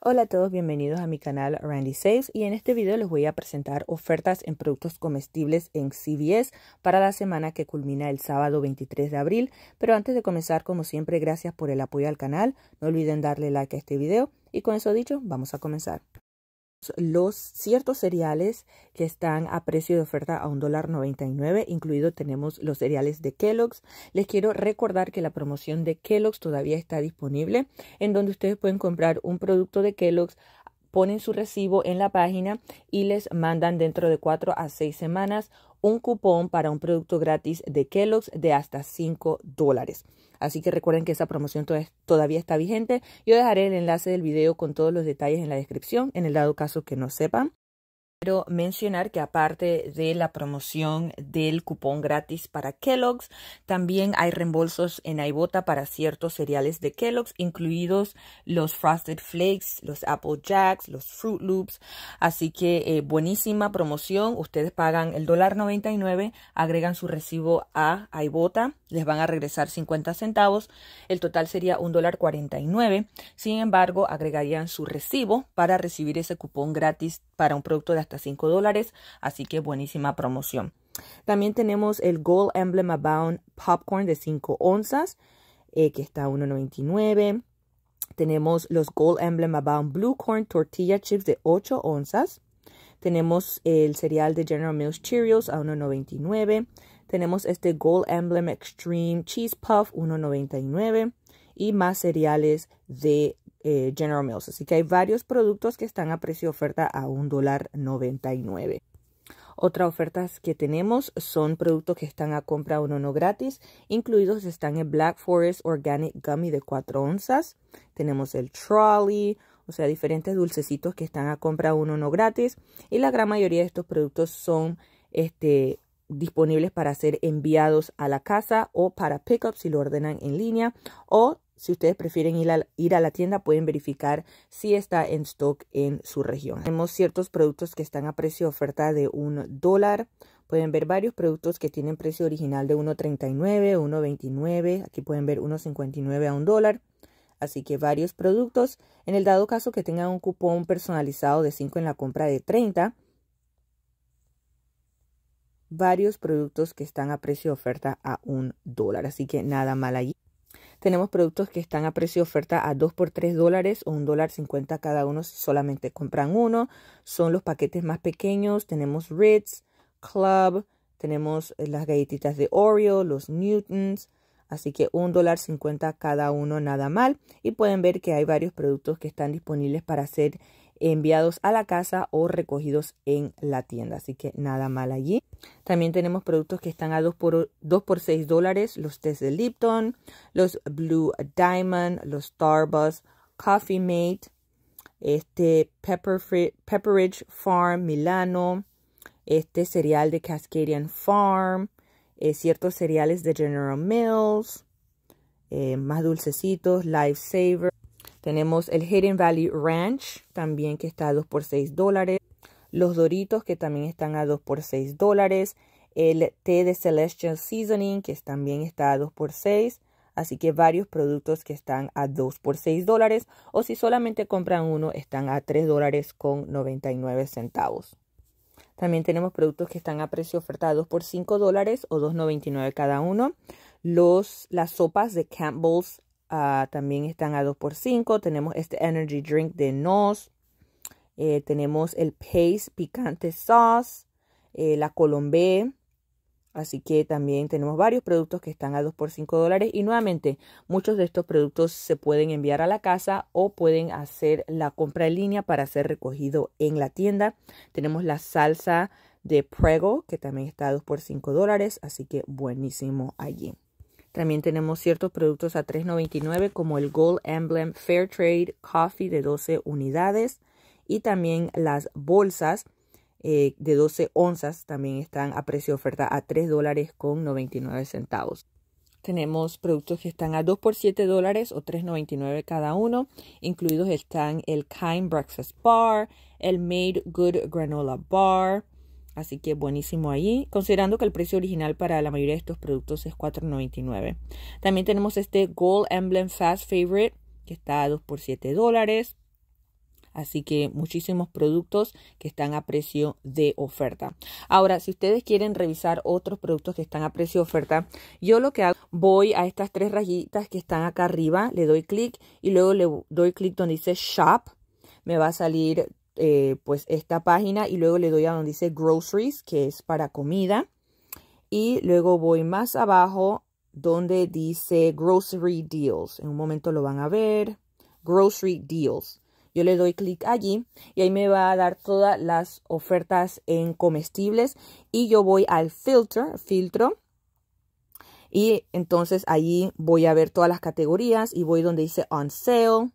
Hola a todos, bienvenidos a mi canal Randy Saves y en este video les voy a presentar ofertas en productos comestibles en CVS para la semana que culmina el sábado 23 de abril. Pero antes de comenzar, como siempre, gracias por el apoyo al canal. No olviden darle like a este video y con eso dicho, vamos a comenzar los ciertos cereales que están a precio de oferta a $1.99, incluido tenemos los cereales de Kellogg's. Les quiero recordar que la promoción de Kellogg's todavía está disponible, en donde ustedes pueden comprar un producto de Kellogg's ponen su recibo en la página y les mandan dentro de cuatro a seis semanas un cupón para un producto gratis de Kellogg's de hasta 5 dólares. Así que recuerden que esa promoción todavía está vigente. Yo dejaré el enlace del video con todos los detalles en la descripción, en el dado caso que no sepan. Quiero mencionar que aparte de la promoción del cupón gratis para Kellogg's, también hay reembolsos en Aibota para ciertos cereales de Kellogg's, incluidos los Frosted Flakes, los Apple Jacks, los Fruit Loops. Así que eh, buenísima promoción. Ustedes pagan el dólar 99, agregan su recibo a Aibota, les van a regresar 50 centavos. El total sería un dólar 49. Sin embargo, agregarían su recibo para recibir ese cupón gratis para un producto de hasta 5 dólares, así que buenísima promoción. También tenemos el Gold Emblem Abound Popcorn de 5 onzas, eh, que está a 1.99. Tenemos los Gold Emblem Abound Blue Corn Tortilla Chips de 8 onzas. Tenemos el cereal de General Mills Cheerios a 1.99. Tenemos este Gold Emblem Extreme Cheese Puff 1.99 y más cereales de eh, General Mills. Así que hay varios productos que están a precio de oferta a un dólar 99. Otras ofertas que tenemos son productos que están a compra uno no gratis, incluidos están el Black Forest Organic Gummy de 4 onzas, tenemos el Trolley, o sea, diferentes dulcecitos que están a compra uno no gratis, y la gran mayoría de estos productos son este, disponibles para ser enviados a la casa o para pickup si lo ordenan en línea, o si ustedes prefieren ir a, la tienda, pueden verificar si está en stock en su región. Tenemos ciertos productos que están a precio de oferta de un dólar. Pueden ver varios productos que tienen precio original de 1.39, 1.29. Aquí pueden ver 1.59 a un dólar. Así que varios productos. En el dado caso que tengan un cupón personalizado de 5 en la compra de 30, varios productos que están a precio de oferta a un dólar. Así que nada mal allí. Tenemos productos que están a precio de oferta a 2 por 3 dólares o $1.50 dólar cada uno si solamente compran uno. Son los paquetes más pequeños. Tenemos Ritz, Club, tenemos eh, las galletitas de Oreo, los Newtons. Así que $1.50 dólar cada uno, nada mal. Y pueden ver que hay varios productos que están disponibles para hacer enviados a la casa o recogidos en la tienda. Así que nada mal allí. También tenemos productos que están a 2 por, 6 dólares, los test de Lipton, los Blue Diamond, los Starbucks, Coffee Mate, este Pepperidge Farm Milano, este cereal de Cascadian Farm, eh, ciertos cereales de General Mills, eh, más dulcecitos, Lifesaver, tenemos el Hidden Valley Ranch, también que está a 2 por 6 dólares. Los Doritos, que también están a 2 por 6 dólares. El té de Celestial Seasoning, que también está a 2 por 6 Así que varios productos que están a 2 por 6 dólares. O si solamente compran uno, están a 3 dólares con 99 centavos. También tenemos productos que están a precio 2 por 5 dólares o 2.99 cada uno. las sopas de Campbell's Ah, también están a 2x5. Tenemos este Energy Drink de Nos. Eh, tenemos el Pace Picante Sauce. Eh, la Colombé. Así que también tenemos varios productos que están a 2 por 5 dólares. Y nuevamente, muchos de estos productos se pueden enviar a la casa o pueden hacer la compra en línea para ser recogido en la tienda. Tenemos la salsa de Prego, que también está a 2 por 5 dólares. Así que buenísimo allí. También tenemos ciertos productos a $3.99 como el Gold Emblem Fair Trade Coffee de 12 unidades y también las bolsas eh, de 12 onzas también están a precio de oferta a $3.99. Tenemos productos que están a 2 por 7 dólares o 3.99 cada uno. Incluidos están el Kind Breakfast Bar, el Made Good Granola Bar, Así que buenísimo ahí, considerando que el precio original para la mayoría de estos productos es $4.99. También tenemos este Gold Emblem Fast Favorite, que está a 2 por 7 dólares. Así que muchísimos productos que están a precio de oferta. Ahora, si ustedes quieren revisar otros productos que están a precio de oferta, yo lo que hago, voy a estas tres rayitas que están acá arriba, le doy clic y luego le doy clic donde dice Shop. Me va a salir eh, pues esta página y luego le doy a donde dice groceries, que es para comida. Y luego voy más abajo donde dice grocery deals. En un momento lo van a ver. Grocery deals. Yo le doy clic allí y ahí me va a dar todas las ofertas en comestibles. Y yo voy al filter, filtro. Y entonces ahí voy a ver todas las categorías y voy donde dice on sale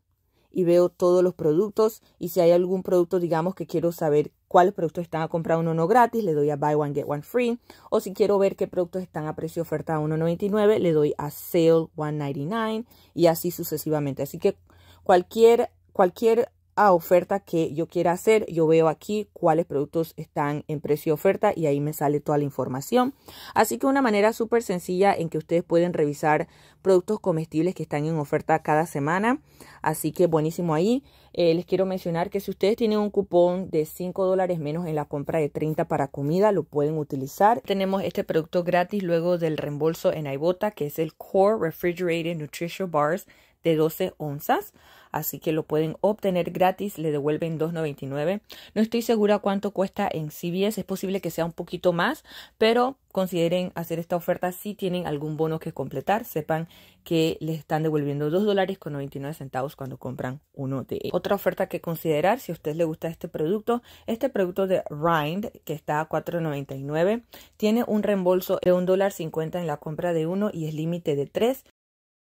y veo todos los productos y si hay algún producto, digamos, que quiero saber cuáles productos están a comprar uno no gratis, le doy a buy one, get one free. O si quiero ver qué productos están a precio oferta a 1.99, le doy a sale 1.99 y así sucesivamente. Así que cualquier, cualquier a oferta que yo quiera hacer. Yo veo aquí cuáles productos están en precio oferta y ahí me sale toda la información. Así que una manera súper sencilla en que ustedes pueden revisar productos comestibles que están en oferta cada semana. Así que buenísimo ahí. Eh, les quiero mencionar que si ustedes tienen un cupón de 5 dólares menos en la compra de 30 para comida, lo pueden utilizar. Tenemos este producto gratis luego del reembolso en Ibota, que es el Core Refrigerated Nutrition Bars de 12 onzas, así que lo pueden obtener gratis, le devuelven 2.99. No estoy segura cuánto cuesta en CBS, es posible que sea un poquito más, pero consideren hacer esta oferta si tienen algún bono que completar, sepan que les están devolviendo $2.99 dólares con 99 centavos cuando compran uno de Otra oferta que considerar si a usted le gusta este producto, este producto de Rind que está a 4.99 tiene un reembolso de $1.50 en la compra de uno y es límite de 3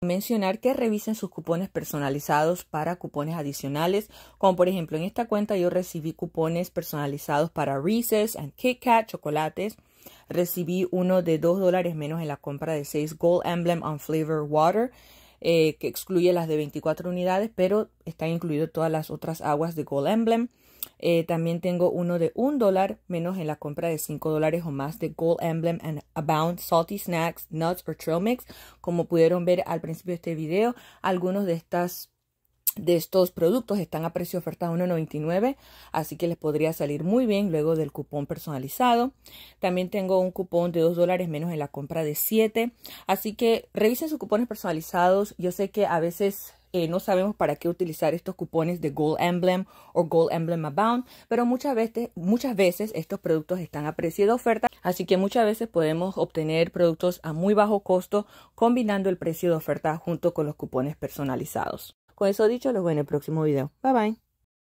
Mencionar que revisen sus cupones personalizados para cupones adicionales, como por ejemplo en esta cuenta yo recibí cupones personalizados para Reese's and Kit Kat, chocolates. Recibí uno de 2 dólares menos en la compra de 6 Gold Emblem on Flavor Water. Eh, que excluye las de 24 unidades, pero están incluidas todas las otras aguas de Gold Emblem. Eh, también tengo uno de un dólar menos en la compra de 5 dólares o más de Gold Emblem and Abound Salty Snacks, Nuts or Trail Mix. Como pudieron ver al principio de este video, algunos de estas de estos productos están a precio de oferta 1.99, así que les podría salir muy bien luego del cupón personalizado. También tengo un cupón de 2 dólares menos en la compra de 7, así que revisen sus cupones personalizados. Yo sé que a veces eh, no sabemos para qué utilizar estos cupones de Gold Emblem o Gold Emblem Abound, pero muchas veces, muchas veces estos productos están a precio de oferta, así que muchas veces podemos obtener productos a muy bajo costo combinando el precio de oferta junto con los cupones personalizados. Con eso dicho, los veo en el próximo video. Bye bye.